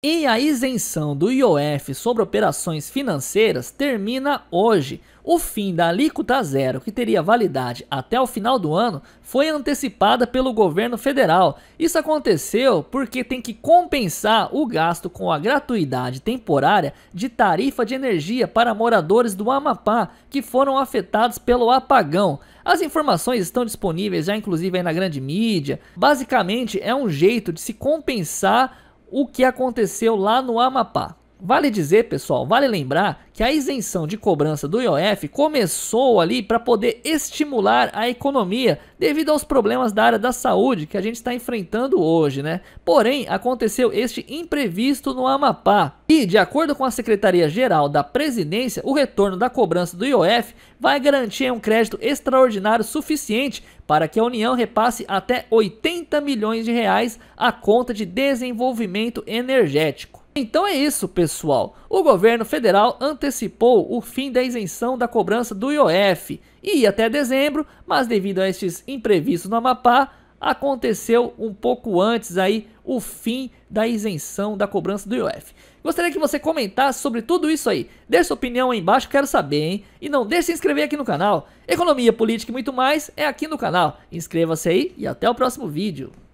E a isenção do IOF sobre operações financeiras termina hoje. O fim da alíquota zero, que teria validade até o final do ano, foi antecipada pelo governo federal. Isso aconteceu porque tem que compensar o gasto com a gratuidade temporária de tarifa de energia para moradores do Amapá que foram afetados pelo apagão. As informações estão disponíveis já inclusive na grande mídia. Basicamente é um jeito de se compensar o que aconteceu lá no Amapá. Vale dizer, pessoal, vale lembrar que a isenção de cobrança do IOF começou ali para poder estimular a economia devido aos problemas da área da saúde que a gente está enfrentando hoje, né? Porém, aconteceu este imprevisto no Amapá. E, de acordo com a Secretaria-Geral da Presidência, o retorno da cobrança do IOF vai garantir um crédito extraordinário suficiente para que a União repasse até 80 milhões de reais à conta de desenvolvimento energético. Então é isso, pessoal. O governo federal antecipou o fim da isenção da cobrança do IOF e ia até dezembro, mas devido a estes imprevistos no Amapá, aconteceu um pouco antes aí o fim da isenção da cobrança do IOF. Gostaria que você comentasse sobre tudo isso aí. Deixe sua opinião aí embaixo, quero saber, hein? E não deixe de se inscrever aqui no canal. Economia, política e muito mais é aqui no canal. Inscreva-se aí e até o próximo vídeo.